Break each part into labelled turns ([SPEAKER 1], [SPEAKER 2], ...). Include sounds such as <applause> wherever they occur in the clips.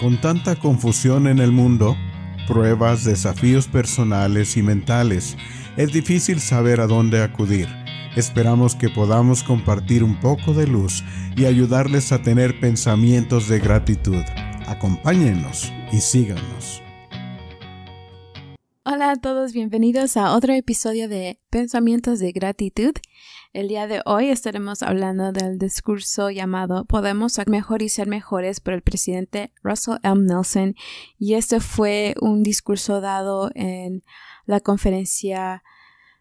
[SPEAKER 1] Con tanta confusión en el mundo, pruebas, desafíos personales y mentales, es difícil saber a dónde acudir. Esperamos que podamos compartir un poco de luz y ayudarles a tener pensamientos de gratitud. Acompáñenos y síganos.
[SPEAKER 2] Hola a todos, bienvenidos a otro episodio de Pensamientos de Gratitud. El día de hoy estaremos hablando del discurso llamado Podemos ser mejor y ser mejores por el presidente Russell M. Nelson y este fue un discurso dado en la conferencia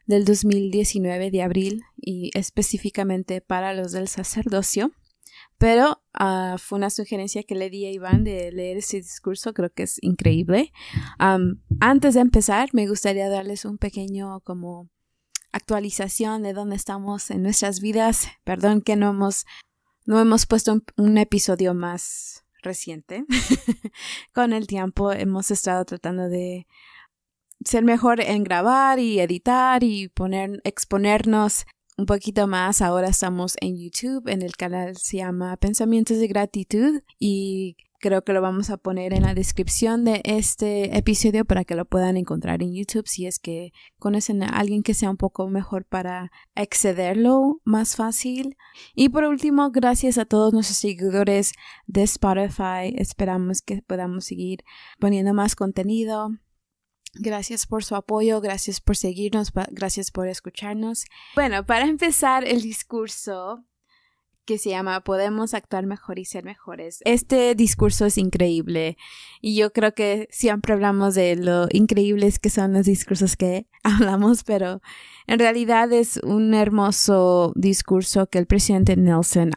[SPEAKER 2] del 2019 de abril y específicamente para los del sacerdocio. Pero ah, fue una sugerencia que le di a Iván de leer ese discurso, creo que es increíble. antes de empezar, me gustaría darles un pequeño como actualización de dónde estamos en nuestras vidas. Perdón que no hemos, no hemos puesto un, un episodio más reciente. <laughs> Con el tiempo hemos estado tratando de ser mejor en grabar y editar y poner, exponernos un poquito más. Ahora estamos en YouTube, en el canal se llama Pensamientos de Gratitud y creo que lo vamos a poner en la descripción de este episodio para que lo puedan encontrar en YouTube si es que conocen a alguien que sea un poco mejor para accederlo más fácil. Y por último, gracias a todos nuestros seguidores de Spotify. Esperamos que podamos seguir poniendo más contenido. Gracias por su apoyo, gracias por seguirnos, gracias por escucharnos. Bueno, para empezar el discurso que se llama Podemos actuar mejor y ser mejores. Este discurso es increíble y yo creo que siempre hablamos de lo increíbles que son los discursos que <laughs> hablamos, pero en realidad es un hermoso discurso que el presidente Nelson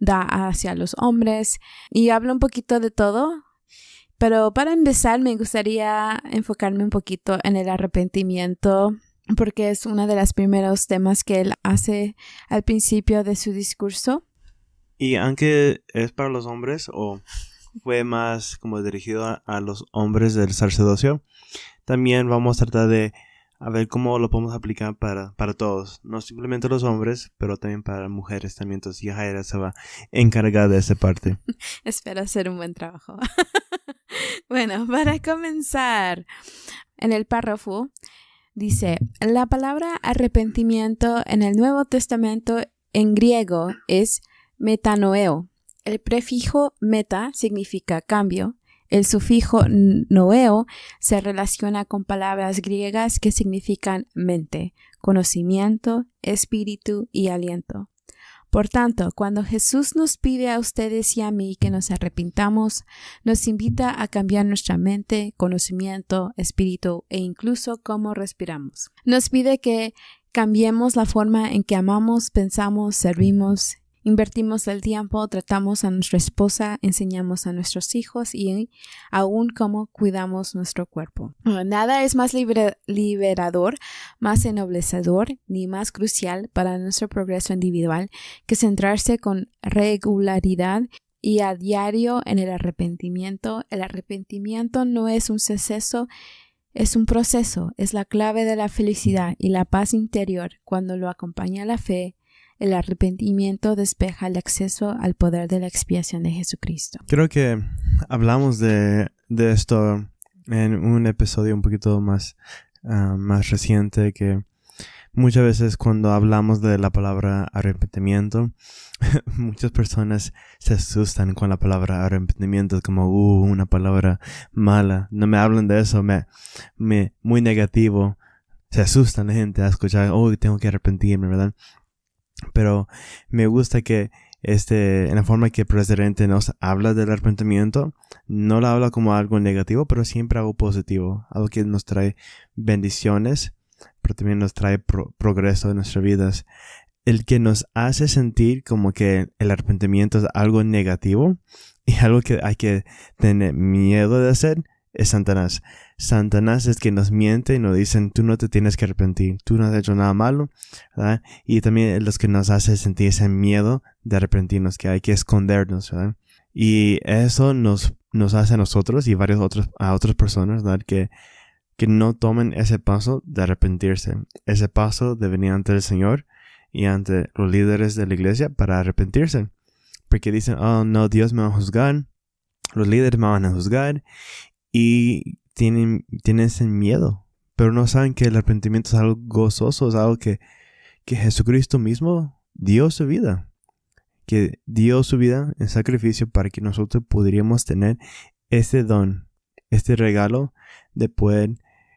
[SPEAKER 2] da hacia los hombres y habla un poquito de todo, pero para empezar, me gustaría enfocarme un poquito en el arrepentimiento, porque es uno de los primeros temas que él hace al principio de su discurso.
[SPEAKER 1] Y aunque es para los hombres, o fue más como dirigido a, los hombres del sacerdocio, también vamos a tratar de ver cómo lo podemos aplicar para, todos, no simplemente los hombres, pero también para mujeres también. Entonces, Jaira se va a encargar de esa parte. <laughs>
[SPEAKER 2] Espero hacer un buen trabajo. <laughs> <laughs> Bueno, para comenzar, en el párrafo dice, la palabra arrepentimiento en el Nuevo Testamento en griego es metanoeo. El prefijo meta significa cambio. El sufijo noeo se relaciona con palabras griegas que significan mente, conocimiento, espíritu y aliento. Por tanto, cuando Jesús nos pide a ustedes y a mí que nos arrepintamos, nos invita a cambiar nuestra mente, conocimiento, espíritu e incluso cómo respiramos. Nos pide que cambiemos la forma en que amamos, pensamos, servimos Invertimos el tiempo, tratamos a nuestra esposa, enseñamos a nuestros hijos y aún cómo cuidamos nuestro cuerpo. Ah, nada es más liberador, más ennoblecedor ni más crucial para nuestro progreso individual que centrarse con regularidad y a diario en el arrepentimiento. El arrepentimiento no es un suceso es un proceso, es la clave de la felicidad y la paz interior cuando lo acompaña la fe, el arrepentimiento despeja el acceso al poder de la expiación de Jesucristo.
[SPEAKER 1] Creo que hablamos de, esto en un episodio un poquito más, ah, más reciente que muchas veces cuando hablamos de la palabra arrepentimiento, <laughs> muchas personas se asustan con la palabra arrepentimiento, como uh, una palabra mala. No me hablan de eso, me, me muy negativo. Se asustan la gente a escuchar, oh, tengo que arrepentirme, ¿verdad? Pero me gusta que este, en la forma que el presidente nos habla del arrepentimiento, no la habla como algo negativo, pero siempre algo positivo, algo que nos trae bendiciones, pero también nos trae progreso en nuestras vidas. El que nos hace sentir como que el arrepentimiento es algo negativo y algo que hay que tener miedo de hacer es Satanás. Satanás es que nos miente y nos dicen, tú no te tienes que arrepentir, tú no has hecho nada malo, ¿verdad? Y también los que nos hacen sentir ese miedo de arrepentirnos, que hay que escondernos, ¿verdad? Y eso nos, nos hace a nosotros y varios otros, a otras personas, ¿verdad? Que, que no tomen ese paso de arrepentirse, ese paso de venir ante el Señor y ante los líderes de la iglesia para arrepentirse. Porque dicen, oh no, Dios me va a juzgar, los líderes me van a juzgar y tienen, ese miedo, pero no saben que el arrepentimiento es algo gozoso, es algo que, que Jesucristo mismo dio su vida, que dio su vida en sacrificio para que nosotros podríamos tener ese don, este regalo de poder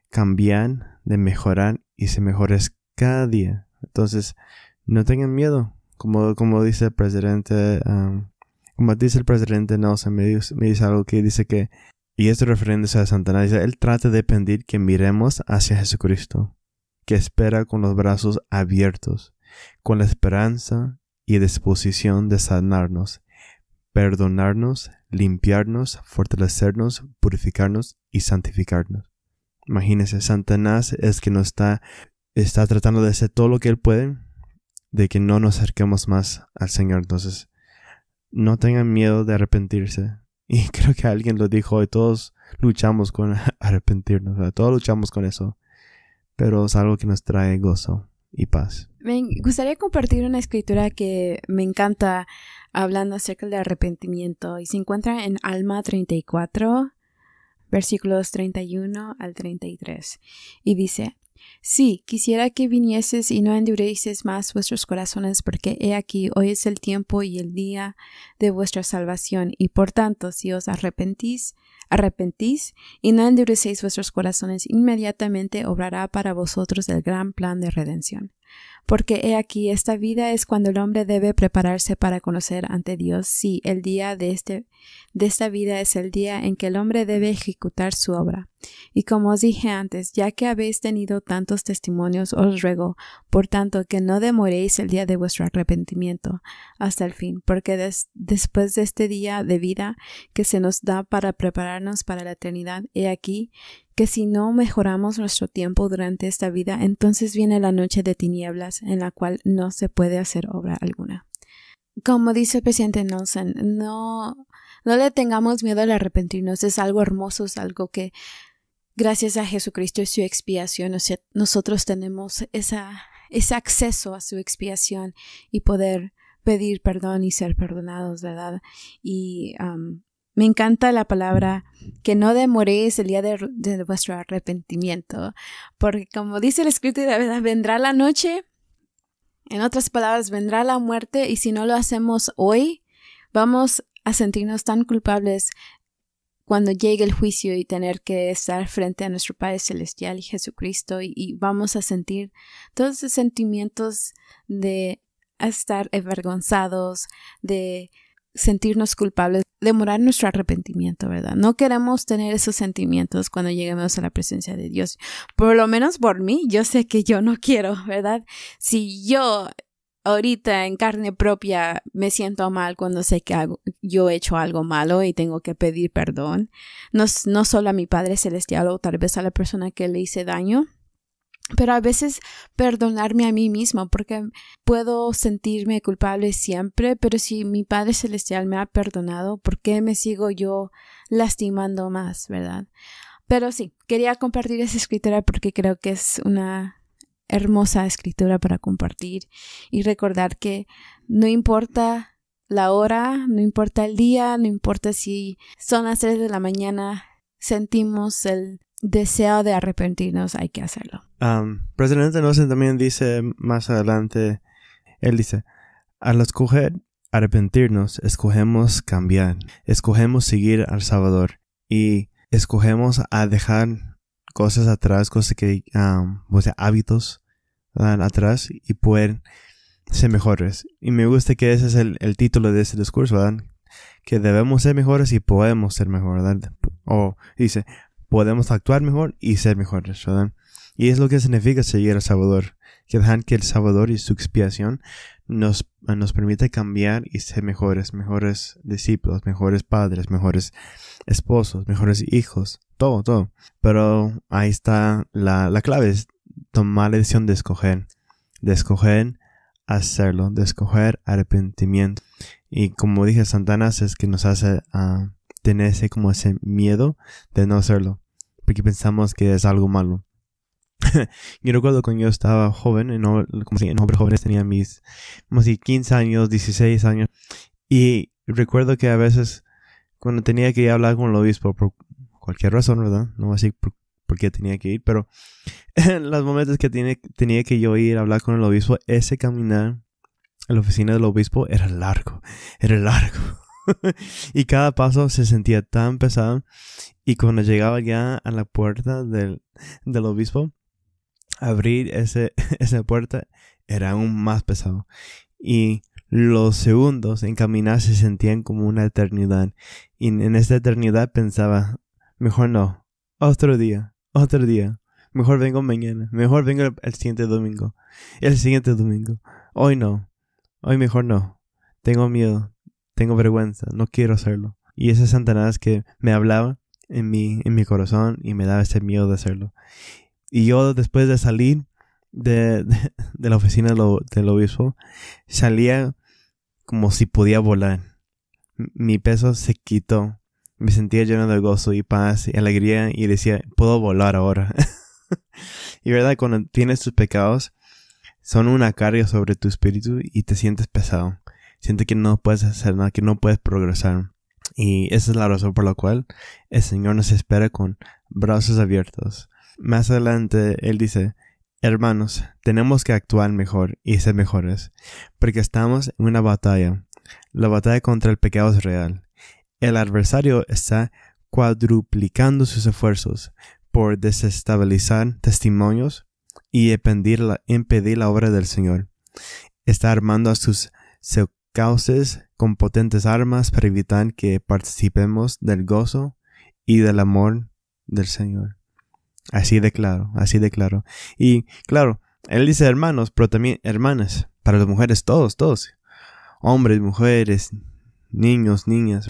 [SPEAKER 1] cambiar, de mejorar y se mejores cada día. Entonces, no tengan miedo, como, como dice el presidente, ah, como dice el presidente Nelson, me dice algo que dice que y esto refiriéndose a Santana, dice, Él trata de pedir que miremos hacia Jesucristo, que espera con los brazos abiertos, con la esperanza y disposición de sanarnos, perdonarnos, limpiarnos, fortalecernos, purificarnos y santificarnos. Imagínense, Satanás es que nos está, está tratando de hacer todo lo que él puede, de que no nos acerquemos más al Señor. Entonces, no tengan miedo de arrepentirse, y <laughs> creo que alguien lo dijo todos luchamos con <laughs> arrepentirnos, todos luchamos con eso, pero es algo que nos trae gozo y paz.
[SPEAKER 2] Me gustaría compartir una escritura que me encanta hablando acerca del arrepentimiento y se encuentra en Alma 34, versículos 31 al 33. Y dice, Sí, quisiera que vinieses y no endureces más vuestros corazones, porque he aquí, hoy es el tiempo y el día de vuestra salvación, y por tanto, si os arrepentís, arrepentís y no endurecéis vuestros corazones, inmediatamente obrará para vosotros el gran plan de redención. Porque he aquí, esta vida es cuando el hombre debe prepararse para conocer ante Dios. Sí, el día de, este, de esta vida es el día en que el hombre debe ejecutar su obra. Y como os dije antes, ya que habéis tenido tantos testimonios, os ruego, por tanto, que no demoréis el día de vuestro arrepentimiento hasta el fin, porque después de este día de vida que se nos da para prepararnos para la eternidad, he aquí que si no mejoramos nuestro tiempo durante esta vida, entonces viene la noche de tinieblas en la cual no se puede hacer obra alguna. Como dice el presidente Nelson, no, no le tengamos miedo al arrepentirnos, es algo hermoso, es algo que gracias a Jesucristo y su expiación nosotros tenemos ese acceso a su expiación y poder pedir perdón y ser perdonados, ¿verdad? Y me encanta la palabra que no demoréis el día de, vuestro arrepentimiento, porque como dice el escrito, de verdad, vendrá la noche en otras palabras, vendrá la muerte y si no lo hacemos hoy, vamos a sentirnos tan culpables cuando llegue el juicio y tener que estar frente a nuestro Padre Celestial y Jesucristo y, vamos a sentir todos esos sentimientos de estar avergonzados, de sentirnos culpables, demorar nuestro arrepentimiento, ¿verdad? No queremos tener esos sentimientos cuando lleguemos a la presencia de Dios. Por lo menos por mí, yo sé que yo no quiero, ¿verdad? Si yo ahorita en carne propia me siento mal cuando sé que hago, yo he hecho algo malo y tengo que pedir perdón, no, no solo a mi Padre Celestial o tal vez a la persona que le hice daño, pero a veces perdonarme a mí misma, porque puedo sentirme culpable siempre, pero si mi Padre Celestial me ha perdonado, ¿por qué me sigo yo lastimando más, verdad? Pero sí, quería compartir esa escritura porque creo que es una hermosa escritura para compartir y recordar que no importa la hora, no importa el día, no importa si son las 3 de la mañana, sentimos el deseo de arrepentirnos, hay que hacerlo.
[SPEAKER 1] Presidente Nelson también dice más adelante, él dice, al escoger arrepentirnos, escogemos cambiar, escogemos seguir al Salvador y escogemos a dejar cosas atrás, cosas que, o sea, pues, hábitos atrás y poder ser mejores. Y me gusta que ese es el, el título de este discurso, ¿verdad? Que debemos ser mejores y podemos ser mejores, O dice, podemos actuar mejor y ser mejores, ¿verdad? Y es lo que significa seguir al Salvador, que dejan que el Salvador y su expiación nos, nos permite cambiar y ser mejores, mejores discípulos, mejores padres, mejores esposos, mejores hijos, todo, todo. Pero ahí está la, la clave, es tomar la decisión de escoger, de escoger hacerlo, de escoger arrepentimiento. Y como dije, Santana es que nos hace a ah, tener ese, como ese miedo de no hacerlo, porque pensamos que es algo malo. <laughs> yo recuerdo cuando yo estaba joven, en, como si en hombres jóvenes tenía mis, como 15 años, 16 años, y recuerdo que a veces cuando tenía que ir hablar con el obispo por cualquier razón, ¿verdad? No así por, porque tenía que ir, pero en <laughs> los momentos que tenía que yo ir a hablar con el obispo, ese caminar a la oficina del obispo era largo, era largo. <laughs> y cada paso se sentía tan pesado. Y cuando llegaba ya a la puerta del, del obispo, abrir ese, <laughs> esa puerta era aún más pesado. Y los segundos en caminar se sentían como una eternidad. Y en esa eternidad pensaba, mejor no, otro día, otro día, mejor vengo mañana, mejor vengo el siguiente domingo, el siguiente domingo. Hoy no, hoy mejor no. Tengo miedo, tengo vergüenza, no quiero hacerlo. Y esas es que me hablaba en mi, en mi corazón y me daba ese miedo de hacerlo. Y yo después de salir de, la oficina del, obispo, salía como si podía volar. Mi peso se quitó. Me sentía lleno de gozo y paz y alegría y decía, puedo volar ahora. <laughs> y verdad, cuando tienes tus pecados, son una carga sobre tu espíritu y te sientes pesado siente que no puedes hacer nada, que no puedes progresar. Y esa es la razón por la cual el Señor nos espera con brazos abiertos. Más adelante Él dice, hermanos, tenemos que actuar mejor y ser mejores, porque estamos en una batalla. La batalla contra el pecado es real. El adversario está cuadruplicando sus esfuerzos por desestabilizar testimonios y impedir la, impedir la obra del Señor. Está armando a sus cauces con potentes armas para evitar que participemos del gozo y del amor del Señor. Así de claro, así de claro. Y claro, él dice hermanos, pero también hermanas, para las mujeres todos, todos. Hombres, mujeres, niños, niñas,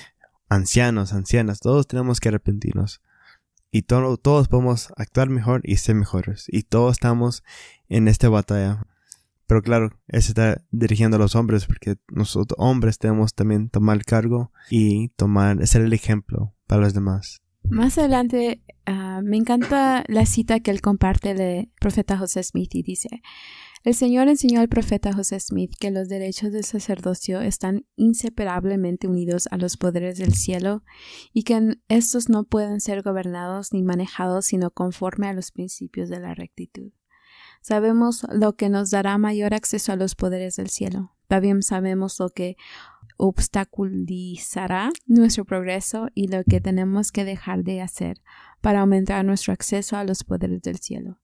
[SPEAKER 1] ancianos, ancianas, todos tenemos que arrepentirnos. Y todos podemos actuar mejor y ser mejores. Y todos estamos en esta batalla. Pero claro, él se está dirigiendo a los hombres porque nosotros hombres tenemos también tomar el cargo y tomar, ser el ejemplo para los demás.
[SPEAKER 2] Más adelante, ah, me encanta la cita que él comparte del profeta José Smith y dice, el Señor enseñó al profeta José Smith que los derechos del sacerdocio están inseparablemente unidos a los poderes del cielo y que estos no pueden ser gobernados ni manejados sino conforme a los principios de la rectitud. Sabemos lo que nos dará mayor acceso a los poderes del cielo. También sabemos lo que obstaculizará nuestro progreso y lo que tenemos que dejar de hacer para aumentar nuestro acceso a los poderes del cielo.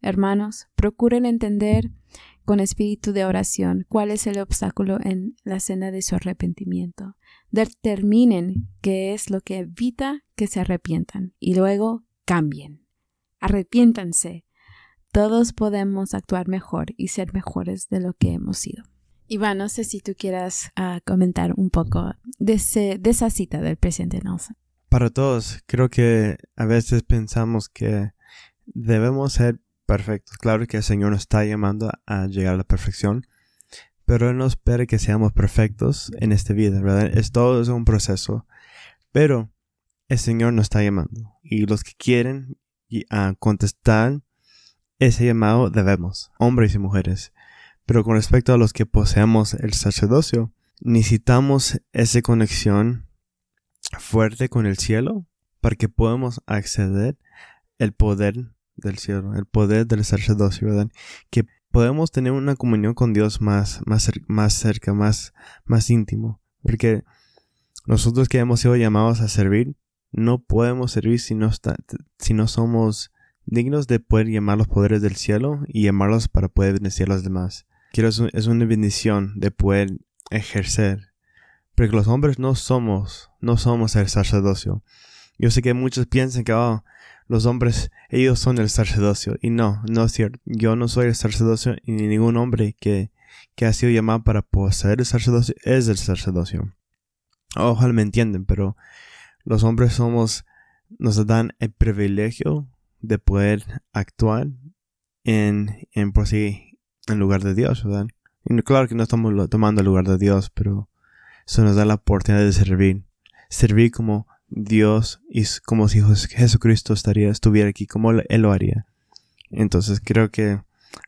[SPEAKER 2] Hermanos, procuren entender con espíritu de oración cuál es el obstáculo en la cena de su arrepentimiento. Determinen qué es lo que evita que se arrepientan y luego cambien. Arrepiéntanse todos podemos actuar mejor y ser mejores de lo que hemos sido. Iván, no sé si tú quieras ah, comentar un poco de, esa cita del presidente Nelson.
[SPEAKER 1] Para todos, creo que a veces pensamos que debemos ser perfectos. Claro que el Señor nos está llamando a llegar a la perfección, pero Él no espera que seamos perfectos en esta vida, ¿verdad? Es todo es un proceso, pero el Señor nos está llamando y los que quieren a ah, contestar ese llamado debemos, hombres y mujeres. Pero con respecto a los que poseemos el sacerdocio, necesitamos esa conexión fuerte con el cielo para que podamos acceder al poder del cielo, el poder del sacerdocio, ¿verdad? Que podemos tener una comunión con Dios más, más, más cerca, más, más íntimo. Porque nosotros que hemos sido llamados a servir, no podemos servir si no, si no somos dignos de poder llamar los poderes del cielo y llamarlos para poder bendecir a los demás. Quiero, es una bendición de poder ejercer. Porque los hombres no somos, no somos el sacerdocio. Yo sé que muchos piensan que, oh, los hombres, ellos son el sacerdocio. Y no, no es cierto. Yo no soy el sacerdocio y ningún hombre que, ha sido llamado para poseer el sacerdocio es el sacerdocio. Ojalá me entienden, pero los hombres somos, nos dan el privilegio de poder actuar en, en por sí en lugar de Dios, ¿verdad? Y claro que no estamos tomando el lugar de Dios, pero eso nos da la oportunidad de servir. Servir como Dios y como si Jesucristo estaría, estuviera aquí, como Él lo haría. Entonces creo que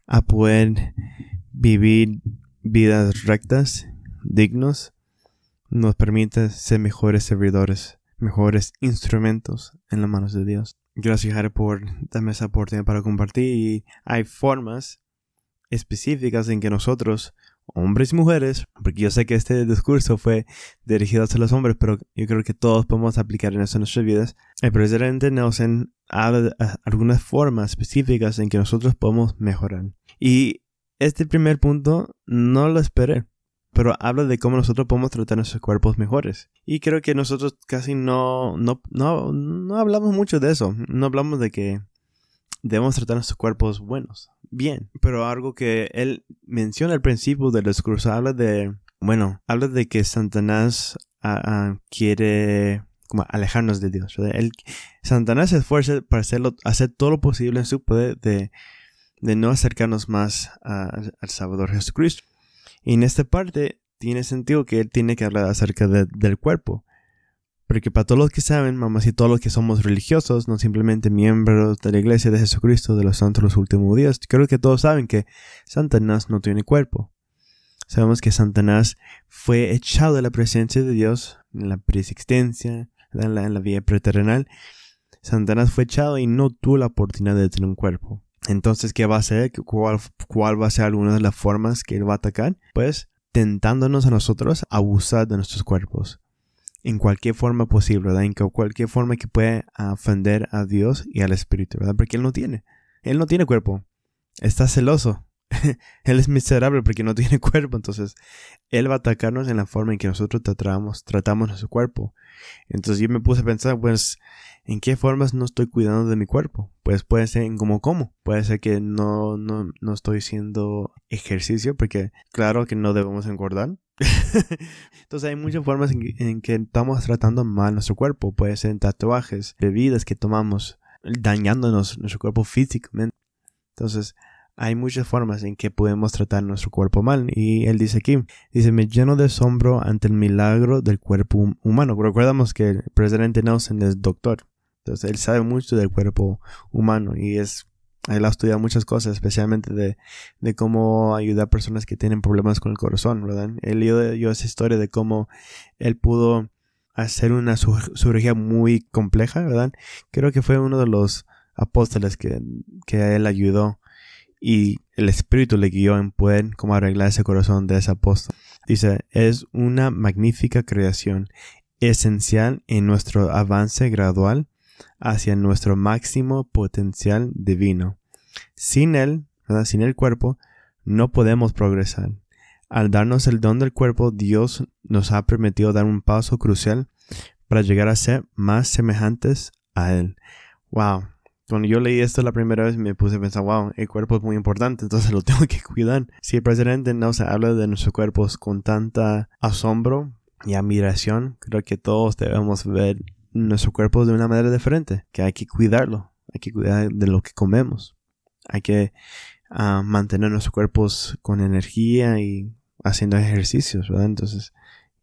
[SPEAKER 1] a poder vivir vidas rectas, dignos, nos permite ser mejores servidores, mejores instrumentos en las manos de Dios. Gracias, Jared por darme esa oportunidad para compartir. Y hay formas específicas en que nosotros, hombres y mujeres, porque yo sé que este discurso fue dirigido hacia los hombres, pero yo creo que todos podemos aplicar en eso en nuestras vidas. El eh, presidente Nelson habla de ah, algunas formas específicas en que nosotros podemos mejorar. Y este primer punto no lo esperé pero habla de cómo nosotros podemos tratar nuestros cuerpos mejores. Y creo que nosotros casi no, no, no, hablamos mucho de eso. No hablamos de que debemos tratar nuestros cuerpos buenos, bien. Pero algo que él menciona al principio del discurso habla de, bueno, habla de que Satanás ah, ah, quiere como alejarnos de Dios. Él, Satanás se esfuerza para hacerlo, hacer todo lo posible en su poder de, de no acercarnos más al Salvador Jesucristo. Y en esta parte tiene sentido que él tiene que hablar acerca del cuerpo. Porque para todos los que saben, mamás y todos los que somos religiosos, no simplemente miembros de la iglesia de Jesucristo de los santos los últimos días, creo que todos saben que Satanás no tiene cuerpo. Sabemos que Satanás fue echado de la presencia de Dios en la preexistencia, en la, vida preterrenal. Satanás fue echado y no tuvo la oportunidad de tener un cuerpo. Entonces, ¿qué va a hacer? ¿Cuál, va a ser alguna de las formas que él va a atacar? Pues tentándonos a nosotros a abusar de nuestros cuerpos en cualquier forma posible, ¿verdad? En cualquier forma que pueda ofender a Dios y al Espíritu, ¿verdad? Porque Él no tiene. Él no tiene cuerpo. Está celoso. <laughs> él es miserable porque no tiene cuerpo. Entonces, Él va a atacarnos en la forma en que nosotros tratamos, tratamos su cuerpo. Entonces yo me puse a pensar, pues, ¿En qué formas no estoy cuidando de mi cuerpo? Pues puede ser en cómo como. Puede ser que no, no, no estoy haciendo ejercicio porque claro que no debemos engordar. <laughs> Entonces hay muchas formas en que, estamos tratando mal nuestro cuerpo. Puede ser en tatuajes, bebidas que tomamos, dañándonos nuestro cuerpo físicamente. Entonces hay muchas formas en que podemos tratar nuestro cuerpo mal. Y él dice aquí, dice, me lleno de asombro ante el milagro del cuerpo humano. Recordamos que el presidente Nelson es doctor. Entonces, él sabe mucho del cuerpo humano y es, él ha estudiado muchas cosas, especialmente de, cómo ayudar a personas que tienen problemas con el corazón, ¿verdad? Él dio, dio esa historia de cómo él pudo hacer una cirugía muy compleja, ¿verdad? Creo que fue uno de los apóstoles que, que él ayudó y el Espíritu le guió en poder cómo arreglar ese corazón de ese apóstol. Dice, es una magnífica creación, esencial en nuestro avance gradual hacia nuestro máximo potencial divino. Sin Él, sin el cuerpo, no podemos progresar. Al darnos el don del cuerpo, Dios nos ha permitido dar un paso crucial para llegar a ser más semejantes a Él. ¡Wow! Cuando yo leí esto la primera vez me puse a pensar, wow, el cuerpo es muy importante, entonces lo <laughs> tengo que cuidar. Si el presidente no se habla de nuestros cuerpos con tanta asombro y admiración, creo que todos debemos ver nuestro cuerpo de una manera diferente, que hay que cuidarlo, hay que cuidar de lo que comemos, hay que ah, mantener nuestros cuerpos con energía y haciendo ejercicios, ¿verdad? Entonces,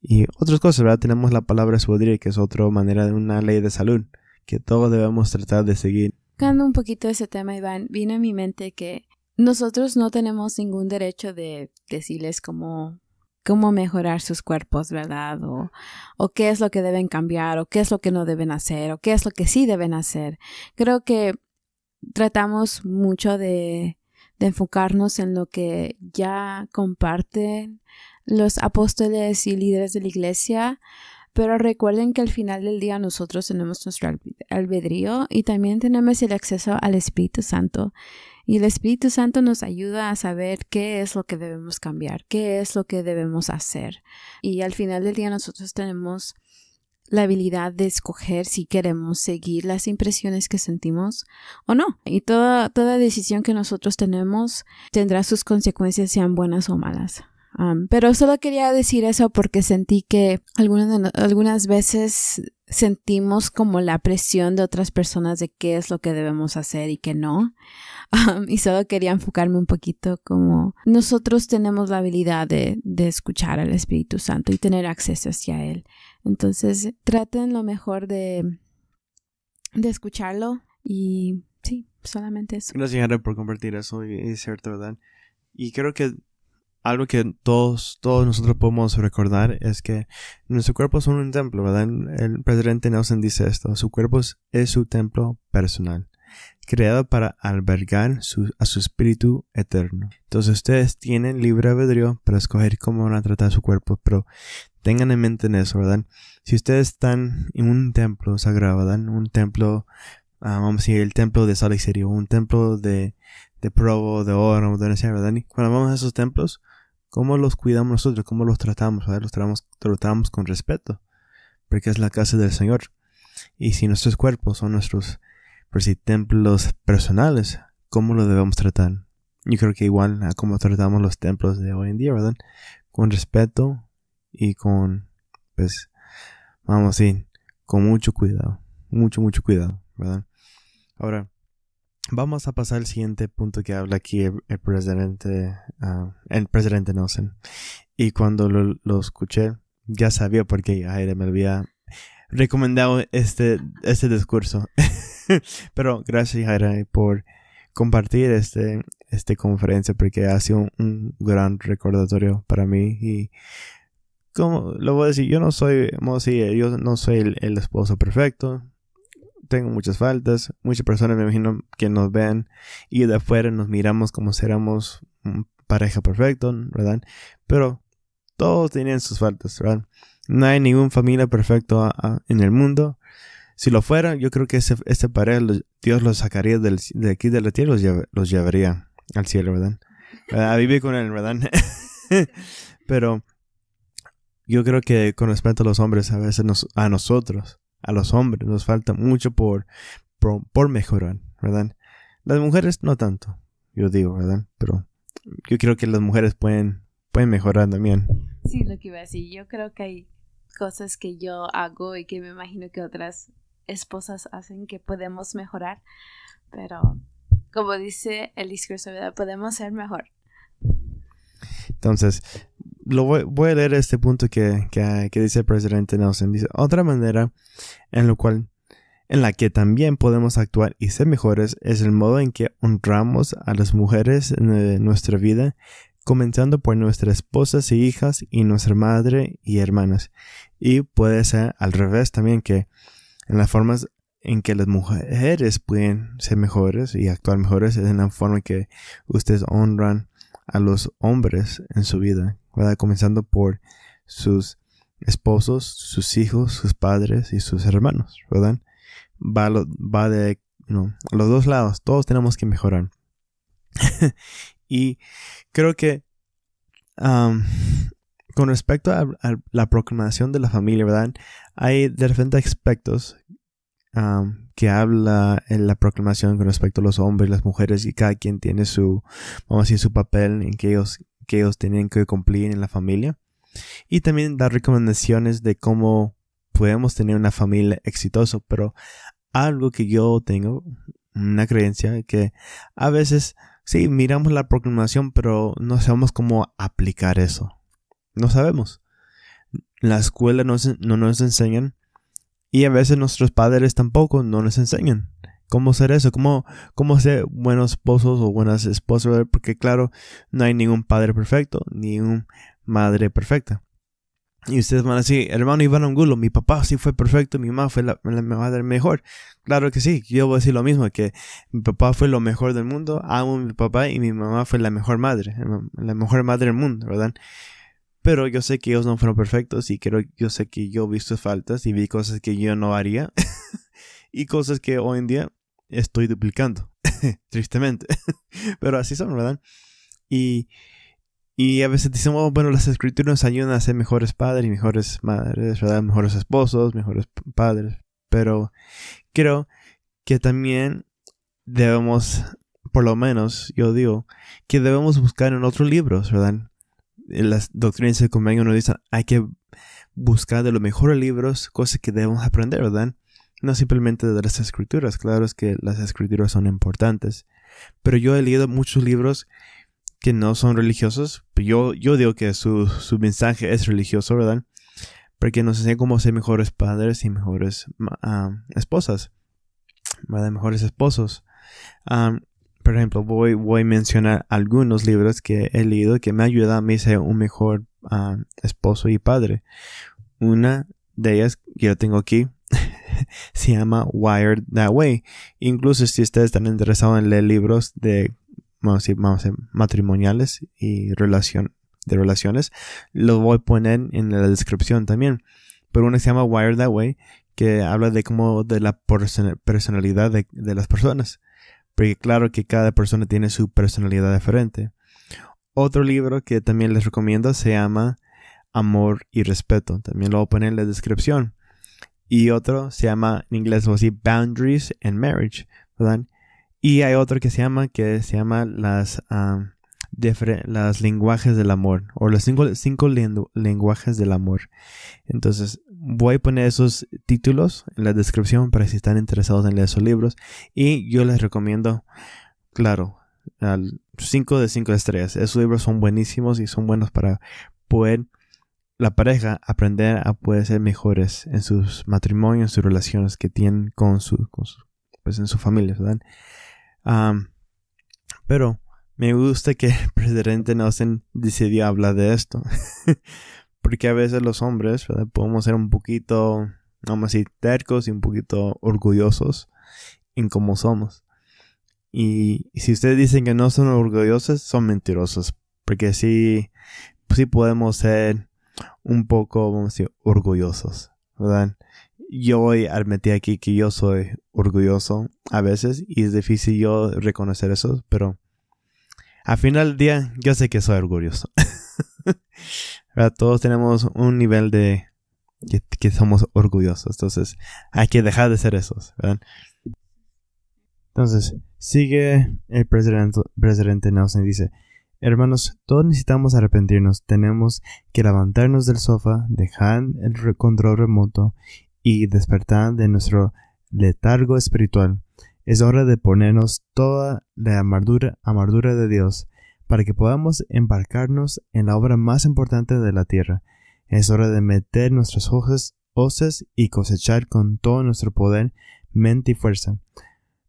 [SPEAKER 1] y otras cosas, ¿verdad? Tenemos la palabra subodría, que es otra manera de una ley de salud, que todos debemos tratar de seguir.
[SPEAKER 2] Tocando un poquito ese tema, Iván, vino a mi mente que nosotros no tenemos ningún derecho de decirles cómo cómo mejorar sus cuerpos, ¿verdad? O, qué es lo que deben cambiar, o qué es lo que no deben hacer, o qué es lo que sí deben hacer. Creo que tratamos mucho de, de enfocarnos en lo que ya comparten los apóstoles y líderes de la iglesia, pero recuerden que al final del día nosotros tenemos nuestro albedrío y también tenemos el acceso al Espíritu Santo. Y el Espíritu Santo nos ayuda a saber qué es lo que debemos cambiar, qué es lo que debemos hacer. Y al final del día nosotros tenemos la habilidad de escoger si queremos seguir las impresiones que sentimos o no. Y toda, toda decisión que nosotros tenemos tendrá sus consecuencias, sean buenas o malas pero solo quería decir eso porque sentí que algunas, algunas veces sentimos como la presión de otras personas de qué es lo que debemos hacer y qué no. <laughs> y solo quería enfocarme un poquito como nosotros tenemos la habilidad de, escuchar al Espíritu Santo y tener acceso hacia Él. Entonces traten lo mejor de, de escucharlo y sí, solamente eso.
[SPEAKER 1] Gracias, por compartir eso y, cierto, ¿verdad? Y creo que algo que todos, todos nosotros podemos recordar es que nuestro cuerpo es un templo, ¿verdad? El presidente Nelson dice esto, su cuerpo es, su templo personal, creado para albergar su, a su espíritu eterno. Entonces ustedes tienen libre albedrío para escoger cómo van a tratar su cuerpo, pero tengan en mente eso, ¿verdad? Si ustedes están en un templo sagrado, ¿verdad? Un templo, ah, vamos a decir, el templo de sal un templo de, de probo, de oro, de ¿verdad? Y cuando vamos a esos templos, cómo los cuidamos nosotros, cómo los tratamos, ¿verdad? Los tratamos, tratamos con respeto, porque es la casa del Señor. Y si nuestros cuerpos son nuestros pues, si templos personales, ¿cómo los debemos tratar? Yo creo que igual a como tratamos los templos de hoy en día, ¿verdad? Con respeto y con, pues, vamos, así con mucho cuidado, mucho, mucho cuidado, ¿verdad? Ahora, Vamos a pasar al siguiente punto que habla aquí el, presidente, ah, el presidente Nelson. Y cuando lo, escuché, ya sabía por qué Jaire me había recomendado este, este discurso. <laughs> Pero gracias Jaire por compartir este, este, conferencia porque ha sido un, gran recordatorio para mí y como lo voy a decir, yo no soy, yo no soy el esposo perfecto, tengo muchas faltas, muchas personas me imagino que nos ven y de afuera nos miramos como si éramos pareja perfecto, ¿verdad? Pero todos tenían sus faltas, ¿verdad? No hay ninguna familia perfecta en el mundo. Si lo fuera, yo creo que ese, este pareja Dios los sacaría de aquí de la tierra y los, llevaría al cielo, ¿verdad? A vivir con él, ¿verdad? <laughs> Pero yo creo que con respecto a los hombres, a veces a nosotros a los hombres nos falta mucho por, por, mejorar, ¿verdad? Las mujeres no tanto, yo digo, ¿verdad? Pero yo creo que las mujeres pueden, pueden mejorar también.
[SPEAKER 2] Sí, lo que iba a decir, yo creo que hay cosas que yo hago y que me imagino que otras esposas hacen que podemos mejorar, pero como dice el discurso, ¿verdad? Podemos ser mejor.
[SPEAKER 1] Entonces, lo voy, a leer este punto que, dice el presidente Nelson. Dice, otra manera en lo cual en la que también podemos actuar y ser mejores es el modo en que honramos a las mujeres en nuestra vida, comenzando por nuestras esposas e hijas y nuestra madre y hermanas. Y puede ser al revés también que en las formas en que las mujeres pueden ser mejores y actuar mejores es en la forma en que ustedes honran a los hombres en su vida, ¿verdad? Comenzando por sus esposos, sus hijos, sus padres y sus hermanos, ¿verdad? Va, lo, va de los dos lados, todos tenemos que mejorar. <laughs> y creo que con respecto a, la proclamación de la familia, ¿verdad? Hay de repente aspectos que habla en la proclamación con respecto a los hombres, las mujeres, y cada quien tiene su, su papel en que ellos que ellos tenían que cumplir en la familia. Y también dar recomendaciones de cómo podemos tener una familia exitosa. Pero algo que yo tengo, una creencia, que a veces sí miramos la proclamación, pero no sabemos cómo aplicar eso. No sabemos. La escuela no, no nos enseñan y a veces nuestros padres tampoco no nos enseñan cómo ser eso, cómo, cómo buenos esposos o buenas esposas, porque claro, no hay ningún padre perfecto, ni una madre perfecta. Y ustedes van a decir, hermano Iván Angulo, mi papá sí fue perfecto, mi mamá fue la, madre mejor. Claro que sí, yo voy a decir lo mismo, que mi papá fue lo mejor del mundo, amo a mi papá y mi mamá fue la mejor madre, la mejor madre del mundo, ¿verdad? Pero yo sé que ellos no fueron perfectos y creo, yo sé que yo vi sus faltas y vi cosas que yo no haría <laughs> y cosas que hoy en día estoy duplicando, <laughs> tristemente, <laughs> pero así son, ¿verdad? Y, a veces decimos, oh, bueno, las escrituras nos ayudan a ser mejores padres y mejores madres, ¿verdad? Mejores esposos, mejores padres, pero creo que también debemos, por lo menos yo digo, que debemos buscar en otros libros, ¿verdad? En las doctrinas del convenio nos dicen, hay que buscar de los mejores libros cosas que debemos aprender, ¿verdad? no simplemente de las escrituras, claro es que las escrituras son importantes, pero yo he leído muchos libros que no son religiosos, yo, yo digo que su, mensaje es religioso, ¿verdad? Porque nos enseña cómo ser mejores padres y mejores esposas, Mejores esposos. por ejemplo, voy, voy a mencionar algunos libros que he leído que me ayudan a mí ser un mejor esposo y padre. Una de ellas que yo tengo aquí <laughs> se llama Wired That Way. Incluso si ustedes están interesados en leer libros de vamos matrimoniales y relación, de relaciones, los voy a poner en la descripción también. Pero uno se llama Wired That Way, que habla de cómo de la personalidad de, de las personas. Porque claro que cada persona tiene su personalidad diferente. Otro libro que también les recomiendo se llama Amor y Respeto. También lo voy a poner en la descripción y otro se llama en inglés o así Boundaries and Marriage, ¿verdad? Y hay otro que se llama que se llama las las lenguajes del amor o los cinco, cinco lenguajes del amor. Entonces voy a poner esos títulos en la descripción para si están interesados en leer esos libros y yo les recomiendo, claro, 5 de Cinco estrellas. Esos libros son buenísimos y son buenos para poder la pareja aprender a poder ser mejores en sus matrimonios, en sus relaciones que tienen con su, pues en sus familia, ¿verdad? pero me gusta que el <laughs> presidente Nelson decidió hablar de esto. <laughs> Porque a veces los hombres, Podemos ser un poquito, vamos a decir, tercos y un poquito orgullosos en cómo somos. Y, si ustedes dicen que no son orgullosos, son mentirosos. Porque sí, sí podemos ser un poco, vamos a decir, orgullosos, ¿verdad? Yo hoy admití aquí que yo soy orgulloso a veces y es difícil yo reconocer eso, pero al final del día yo sé que soy orgulloso. <laughs> Todos tenemos un nivel de que, somos orgullosos, entonces hay que dejar de ser esos, ¿verdad? Entonces, sigue el presidente, presidente Nelson y dice, Hermanos, todos necesitamos arrepentirnos, tenemos que levantarnos del sofá, dejar el control remoto y despertar de nuestro letargo espiritual. Es hora de ponernos toda la amargura, de Dios para que podamos embarcarnos en la obra más importante de la tierra. Es hora de meter nuestras hojas, y cosechar con todo nuestro poder, mente y fuerza.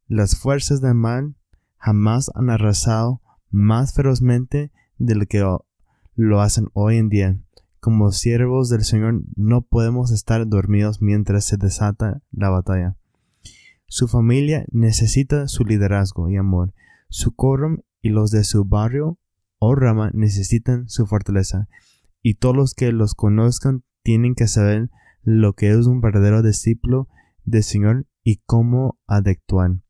[SPEAKER 1] Las fuerzas del mal jamás han arrasado más ferozmente de lo que lo hacen hoy en día. Como siervos del Señor no podemos estar dormidos mientras se desata la batalla. Su familia necesita su liderazgo y amor. Su coro y los de su barrio o rama necesitan su fortaleza. Y todos los que los conozcan tienen que saber lo que es un verdadero discípulo del Señor y cómo adectuar.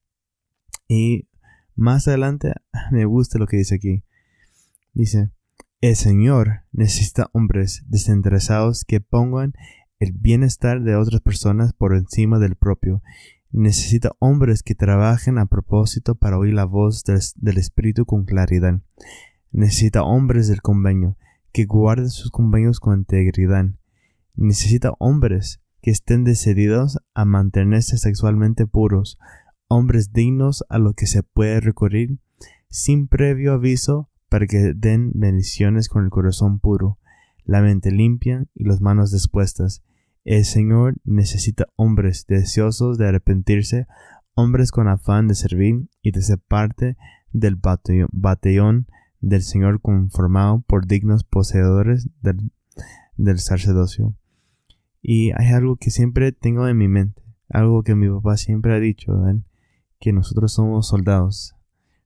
[SPEAKER 1] Y más adelante <laughs> me gusta lo que dice aquí. Dice, el Señor necesita hombres desinteresados que pongan el bienestar de otras personas por encima del propio. Necesita hombres que trabajen a propósito para oír la voz del, Espíritu con claridad. Necesita hombres del convenio que guarden sus convenios con integridad. Necesita hombres que estén decididos a mantenerse sexualmente puros, hombres dignos a los que se puede recurrir sin previo aviso para que den bendiciones con el corazón puro, la mente limpia y las manos dispuestas. El Señor necesita hombres deseosos de arrepentirse, hombres con afán de servir y de ser parte del batallón del Señor conformado por dignos poseedores del, sacerdocio. Y hay algo que siempre tengo en mi mente, algo que mi papá siempre ha dicho, que nosotros somos soldados.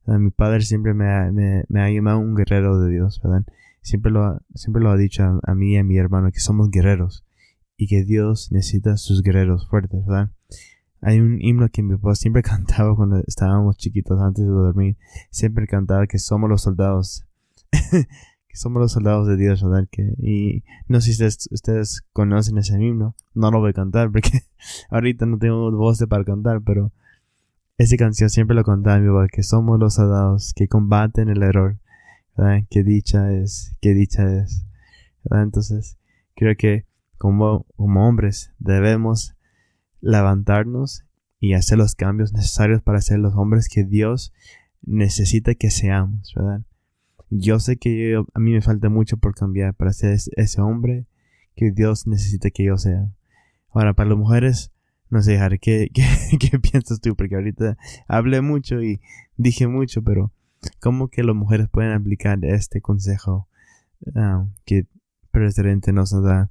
[SPEAKER 1] Mi padre siempre me ha, llamado un guerrero de Dios, ¿verdad? Siempre lo ha, siempre lo ha dicho a, mí y a mi hermano que somos guerreros y que Dios necesita sus guerreros fuertes, ¿verdad? Hay un himno que mi papá siempre <laughs> cantaba cuando estábamos chiquitos antes de dormir. Siempre cantaba que somos los soldados. <laughs> que somos los soldados de Dios, ¿verdad? y no sé si ustedes, conocen ese himno. No lo voy a cantar porque <laughs> ahorita no tengo voz para cantar, pero esa canción siempre lo contaba mi que somos los soldados que combaten el error, ¿verdad? Qué dicha es, qué dicha es, ¿verdad? Entonces, creo que como, como hombres debemos levantarnos y hacer los cambios necesarios para ser los hombres que Dios necesita que seamos, ¿verdad? Yo sé que a mí me falta mucho por cambiar para ser ese hombre que Dios necesita que yo sea. Ahora, para las mujeres, no sé, Jare <laughs> ¿qué, piensas tú? Porque ahorita hablé mucho y dije mucho, pero ¿cómo que las mujeres pueden aplicar este consejo ah, que presidente nos da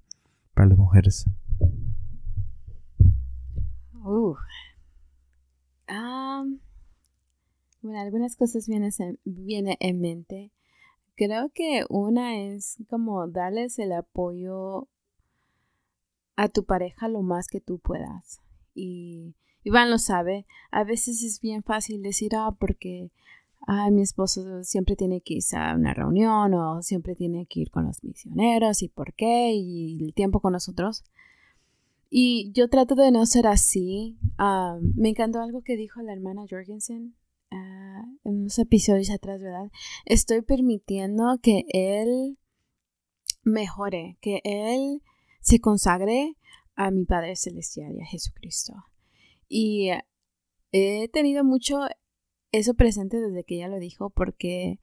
[SPEAKER 1] para las mujeres?
[SPEAKER 2] bueno, algunas cosas vienen en, en mente. Creo que una es como darles el apoyo a tu pareja lo más que tú puedas. Y Iván lo sabe, a veces es bien fácil decir, ah, porque ah, mi esposo siempre tiene que ir a una reunión o siempre tiene que ir con los misioneros y por qué y el tiempo con nosotros. Y yo trato de no ser así. Ah, me encantó algo que dijo la hermana Jorgensen ah, en unos episodios atrás, ¿verdad? Estoy permitiendo que él mejore, que él se consagre a mi Padre Celestial y a Jesucristo. Y he tenido mucho eso presente desde que ella lo dijo porque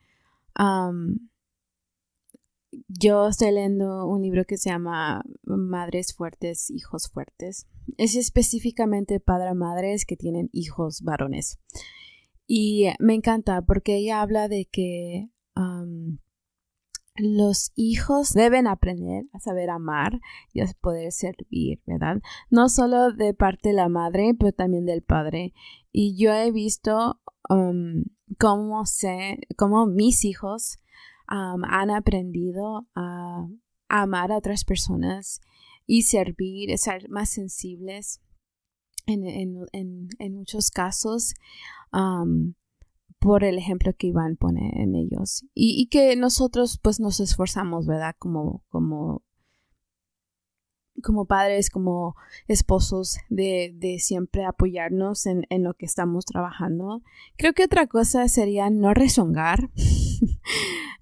[SPEAKER 2] yo estoy leyendo un libro que se llama Madres Fuertes, Hijos Fuertes. Es específicamente para madres que tienen hijos varones. Y me encanta porque ella habla de que los hijos deben aprender a saber amar y a poder servir, ¿verdad? No solo de parte de la madre, pero también del padre. Y yo he visto um, cómo, se, cómo mis hijos um, han aprendido a, amar a otras personas y servir, ser más sensibles en, muchos casos. Um, por el ejemplo que Iván pone en ellos y, que nosotros pues nos esforzamos, ¿verdad? Como, como, como padres, como esposos, de, siempre apoyarnos en, en, lo que estamos trabajando. Creo que otra cosa sería no rezongar, <laughs>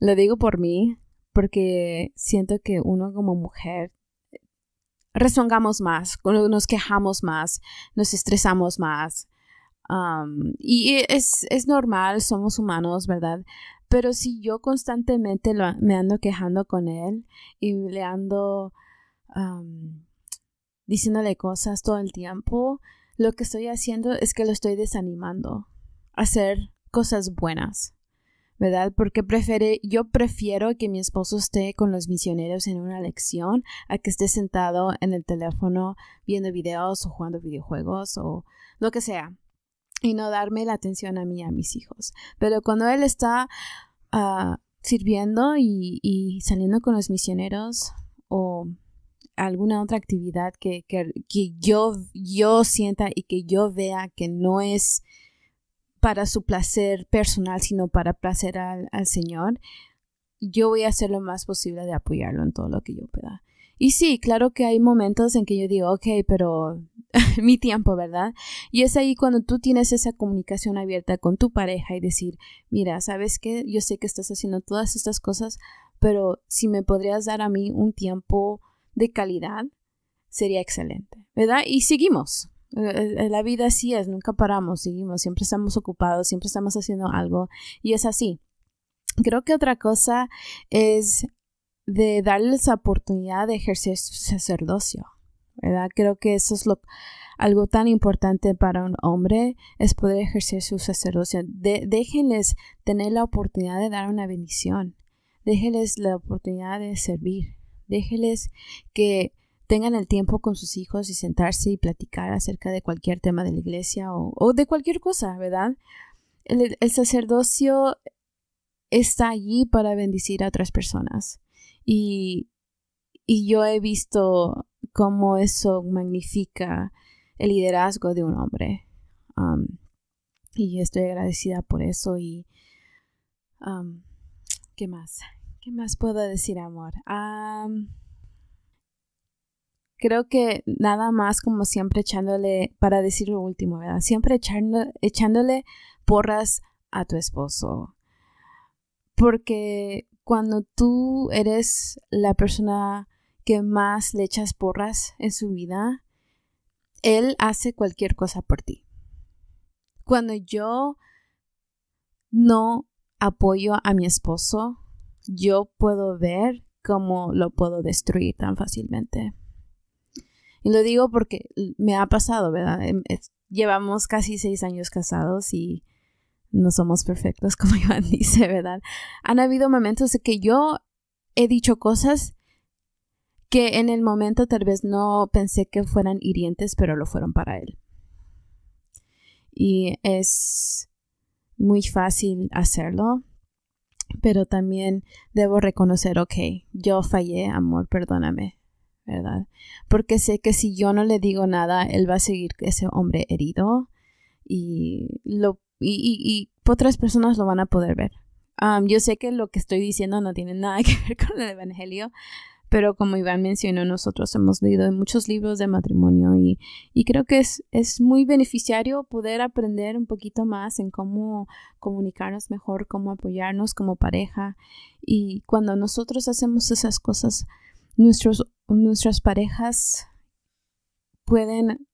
[SPEAKER 2] lo digo por mí, porque siento que uno como mujer eh, rezongamos más, nos quejamos más, nos estresamos más, y eh, es, normal, somos humanos, ¿verdad? Pero si yo constantemente me ando quejando con él y le ando diciéndole cosas todo el tiempo, lo que estoy haciendo es que lo estoy desanimando a hacer cosas buenas, ¿verdad? Porque prefere yo prefiero que mi esposo esté con los misioneros en una lección a que esté sentado en el teléfono viendo videos o jugando videojuegos o lo que sea y no darme la atención a mí, a mis hijos. Pero cuando él está ah, sirviendo y, saliendo con los misioneros o alguna otra actividad que, yo, yo sienta y que yo vea que no es para su placer personal, sino para placer al, al Señor, yo voy a hacer lo más posible de apoyarlo en todo lo que yo pueda. Y sí, claro que hay momentos en que yo digo, ok, pero <laughs> mi tiempo, ¿verdad? Y es ahí cuando tú tienes esa comunicación abierta con tu pareja y decir, mira, ¿sabes qué? Yo sé que estás haciendo todas estas cosas, pero si me podrías dar a mí un tiempo de calidad, sería excelente, ¿verdad? Y seguimos. Eh, eh, la vida así es, nunca paramos, seguimos, siempre estamos ocupados, siempre estamos haciendo algo y es así. Creo que otra cosa es de darles la oportunidad de ejercer su sacerdocio, ¿verdad? Creo que eso es algo tan importante para un hombre, es poder ejercer su sacerdocio. déjenles tener la oportunidad de dar una bendición, déjenles la oportunidad de servir, déjenles que tengan el tiempo con sus hijos y sentarse y platicar acerca de cualquier tema de la iglesia o, de cualquier cosa, ¿verdad? El, el sacerdocio está allí para bendecir a otras personas. Y, yo he visto cómo eso magnifica el liderazgo de un hombre. Um, y estoy agradecida por eso. Y um, ¿qué más? ¿Qué más puedo decir, amor? creo que nada más como siempre echándole, para decir lo último, ¿verdad? Siempre echándole porras a tu esposo. Porque cuando tú eres la persona que más le echas porras en su vida, él hace cualquier cosa por ti. Cuando yo no apoyo a mi esposo, yo puedo ver cómo lo puedo destruir tan fácilmente. Y lo digo porque me ha pasado, ¿verdad? Em, llevamos casi seis años casados y no somos perfectos, <laughs> como Iván dice, ¿verdad? Han habido momentos en que yo he dicho cosas que en el momento tal vez no pensé que fueran hirientes, pero lo fueron para él. Y es muy fácil hacerlo, pero también debo reconocer, ok, yo fallé, amor, perdóname, ¿verdad? Porque sé que si yo no le digo nada, él va a seguir ese hombre herido y lo y, y, y otras personas lo van a poder ver. yo sé que lo que estoy diciendo no tiene nada <laughs> que ver con el Evangelio, pero como Iván mencionó, nosotros hemos leído muchos libros de matrimonio y, creo que es, es, muy beneficiario poder aprender un poquito más en cómo comunicarnos mejor, cómo apoyarnos como pareja. Y cuando nosotros hacemos esas cosas, nuestros, nuestras parejas pueden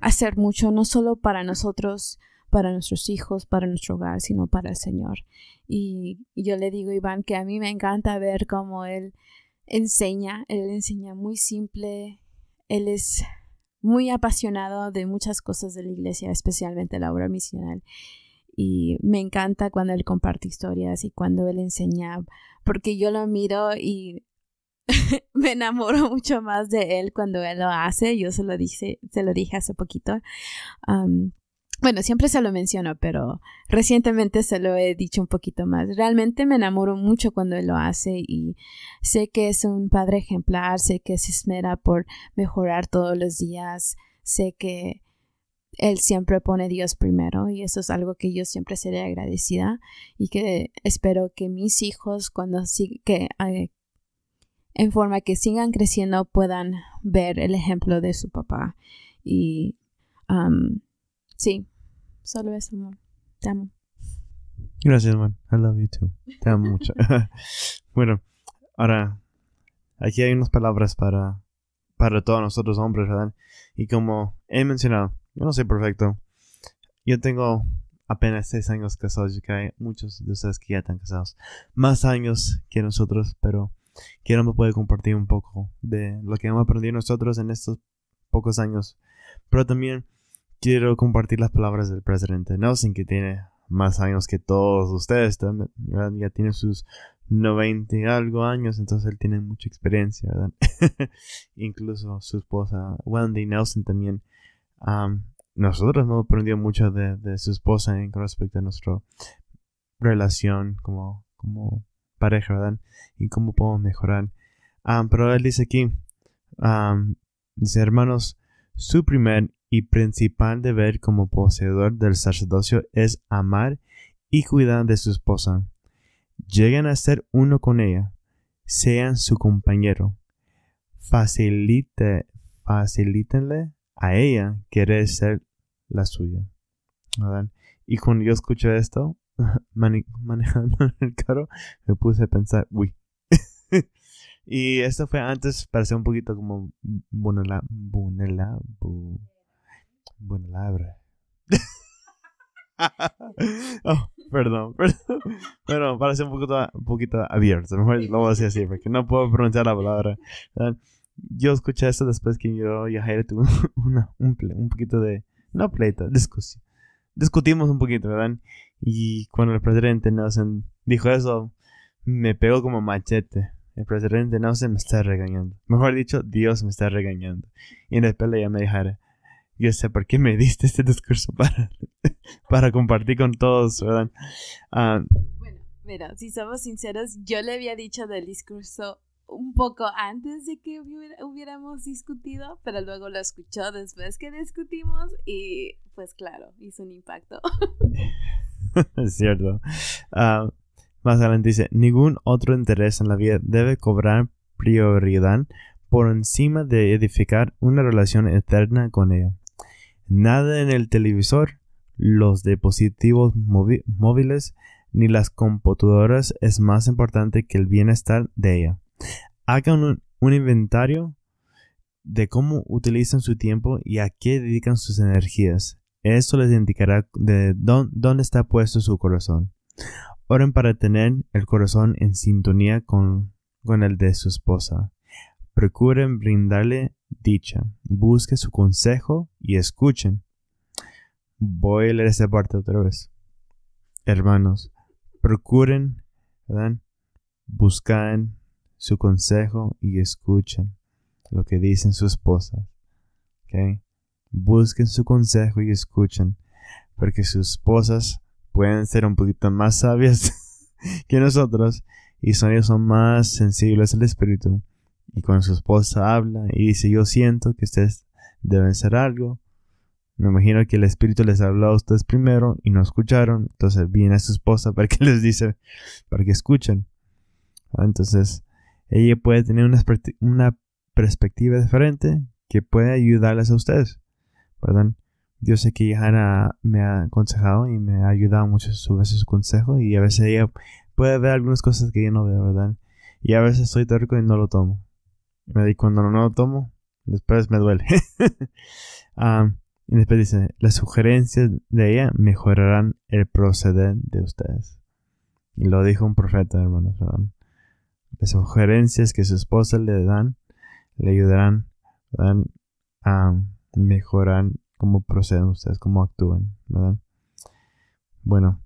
[SPEAKER 2] hacer mucho, no solo para nosotros, para nuestros hijos, para nuestro hogar, sino para el Señor. Y, yo le digo, Iván, que a mí me encanta ver cómo Él enseña, Él enseña muy simple, Él es muy apasionado de muchas cosas de la iglesia, especialmente la obra misional. Y me encanta cuando él comparte historias y cuando él enseña, porque yo lo miro y <laughs> me enamoro mucho más de él cuando él lo hace. Yo se lo dije, se lo hace poquito bueno, siempre se lo menciono, pero recientemente se lo he dicho un poquito más. Realmente me enamoro mucho cuando él lo hace y sé que es un padre ejemplar, sé que se esmera por mejorar todos los días, sé que él siempre pone a Dios primero y eso es algo que yo siempre seré agradecida y que espero que mis hijos cuando que eh, en forma que sigan creciendo puedan ver el ejemplo de su papá y Sí, solo eso, amor. Te amo.
[SPEAKER 1] Gracias, man. I love you too. Te amo mucho. <laughs> <laughs> bueno, ahora, aquí hay unas palabras para, para todos nosotros hombres, ¿verdad? Y como he mencionado, yo no soy perfecto. Yo tengo apenas seis años casados, y que hay muchos de ustedes que ya están casados. Más años que nosotros, pero quiero me puede compartir un poco de lo que hemos aprendido nosotros en estos pocos años. Pero también quiero compartir las palabras del presidente Nelson, que tiene más años que todos ustedes, ya tiene sus 90 y algo años, entonces él tiene mucha experiencia, <laughs> Incluso su esposa Wendy Nelson también. nosotros hemos aprendido mucho de, su esposa en, con respecto a nuestra relación como, como pareja, ¿verdad? Y cómo podemos mejorar. pero él dice aquí, dice hermanos, su primer y principal deber como poseedor del sacerdocio es amar y cuidar de su esposa. Lleguen a ser uno con ella, sean su compañero. Facilite, facilítenle a ella querer ser la suya. Y cuando yo escucho esto, <laughs> manejando el carro, me puse a pensar, uy. <laughs> y esto fue antes para ser un poquito como vulnerable. Buena palabra <laughs> oh, perdón, <laughs> perdón. Bueno, parece un poquito, un poquito abierto. Mejor lo voy a decir así, porque no puedo pronunciar la palabra. Yo escuché esto después que yo y Jair tuvimos <laughs> un, un poquito de. No pleito, discusión. Discutimos un poquito, ¿verdad? Y cuando el presidente Nelson dijo eso, me pegó como machete. El presidente Nelson me está regañando. Mejor dicho, Dios me está regañando. Y después le llamé a Jair yo sé por qué me diste este discurso <laughs> para, para compartir con todos, ¿verdad? Ah, bueno,
[SPEAKER 2] mira, si somos sinceros, yo le había dicho del discurso un poco antes de que hubiéramos discutido, pero luego lo escuchó después que discutimos y pues claro, hizo un impacto. <laughs>
[SPEAKER 1] es cierto. Ah, más adelante dice, ningún otro interés en la vida debe cobrar prioridad por encima de edificar una relación eterna con ella nada en el televisor, los dispositivos móviles ni las computadoras es más importante que el bienestar de ella. Hagan un, inventario de cómo utilizan su tiempo y a qué dedican sus energías. Esto les indicará de dónde, está puesto su corazón. Oren para tener el corazón en sintonía con el de su esposa procuren brindarle dicha, busquen su consejo y escuchen. Voy a leer esta parte otra vez. Hermanos, procuren, ¿verdad? Busquen su consejo y escuchen lo que dicen sus esposas. ¿okay? Busquen su consejo y escuchen, porque sus esposas pueden ser un poquito más sabias <laughs> que nosotros y son, ellos son más sensibles al espíritu y con su esposa habla y dice, yo siento que ustedes deben hacer algo. Me imagino que el espíritu les habló a ustedes primero y no escucharon. Entonces viene a su esposa para que <laughs> les dice, para que escuchen. Ah, entonces ella puede tener una, perspectiva diferente que puede ayudarles a ustedes. Perdón. Yo sé que Hanna me ha aconsejado y me ha ayudado mucho veces su consejos y a veces ella puede ver algunas cosas que yo no veo, ¿verdad? Y a veces soy terco y no lo tomo. Y cuando no, lo tomo, después me duele. <laughs> Ah, y después dice, las sugerencias de ella mejorarán el proceder de ustedes. Y lo dijo un profeta, hermanos. ¿verdad? Las sugerencias que su esposa le dan le ayudarán a mejorar cómo proceden ustedes, cómo actúan. ¿verdad? Bueno,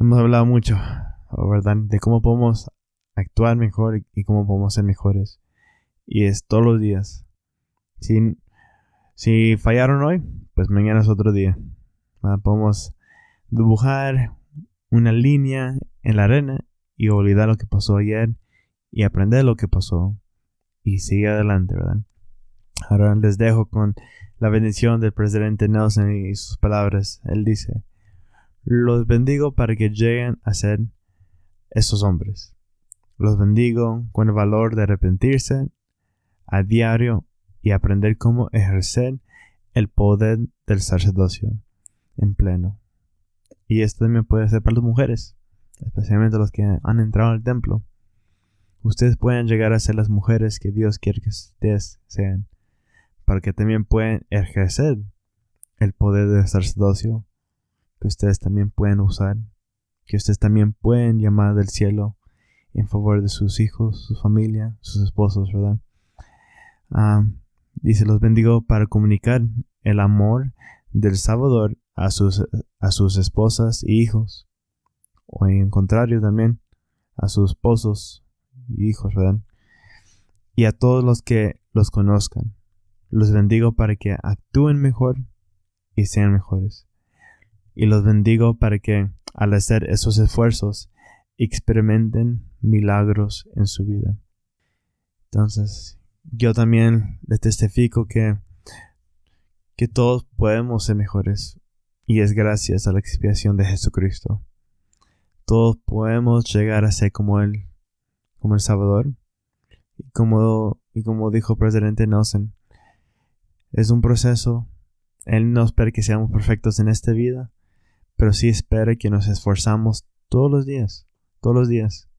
[SPEAKER 1] hemos hablado mucho de cómo podemos actuar mejor y cómo podemos ser mejores. Y es todos los días. Si, si fallaron hoy, pues mañana es otro día. Ah, podemos dibujar una línea en la arena y olvidar lo que pasó ayer y aprender lo que pasó y seguir adelante, ¿verdad? Ahora les dejo con la bendición del presidente Nelson y sus palabras. Él dice, los bendigo para que lleguen a ser esos hombres. Los bendigo con el valor de arrepentirse a diario y aprender cómo ejercer el poder del sacerdocio en pleno. Y esto también puede ser para las mujeres, especialmente las que han entrado al templo. Ustedes pueden llegar a ser las mujeres que Dios quiere que ustedes sean, para que también pueden ejercer el poder del sacerdocio, que ustedes también pueden usar, que ustedes también pueden llamar del cielo en favor de sus hijos, su familia, sus esposos, ¿verdad? Ah, dice, los bendigo para comunicar el amor del Salvador a sus, a sus esposas y hijos. O en contrario también, a sus esposos y hijos, ¿verdad? Y a todos los que los conozcan. Los bendigo para que actúen mejor y sean mejores. Y los bendigo para que, al hacer esos esfuerzos, experimenten milagros en su vida. Entonces, yo también les testifico que, que todos podemos ser mejores y es gracias a la expiación de Jesucristo. Todos podemos llegar a ser como Él, como el Salvador. Y como, y como dijo el presidente Nelson, es un proceso. Él no espera que seamos perfectos en esta vida, pero sí espera que nos esforzamos todos los días, todos los días.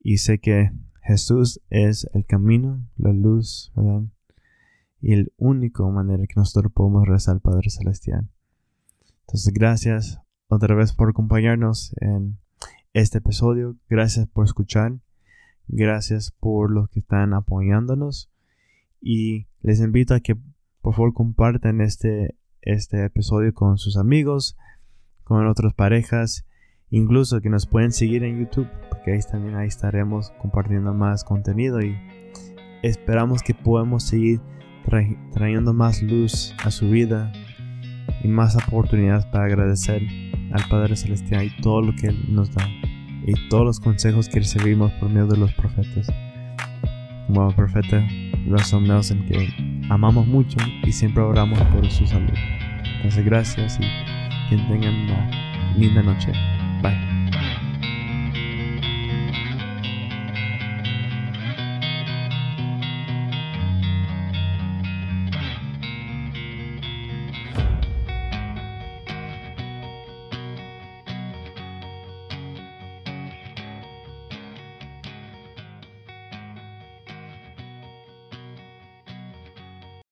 [SPEAKER 1] Y sé que Jesús es el camino, la luz, Y el único manera que nosotros podemos rezar al Padre Celestial. Entonces, gracias otra vez por acompañarnos en este episodio. Gracias por escuchar. Gracias por los que están apoyándonos. Y les invito a que por favor compartan este, este episodio con sus amigos, con otras parejas incluso que nos pueden seguir en YouTube, porque ahí también ahí estaremos compartiendo más contenido y esperamos que podamos seguir trayendo más luz a su vida y más oportunidades para agradecer al Padre Celestial y todo lo que Él nos da y todos los consejos que recibimos por medio de los profetas. Como profeta, profeta Russell en que amamos mucho y siempre oramos por su salud. Entonces, gracias y que tengan una linda noche. 拜。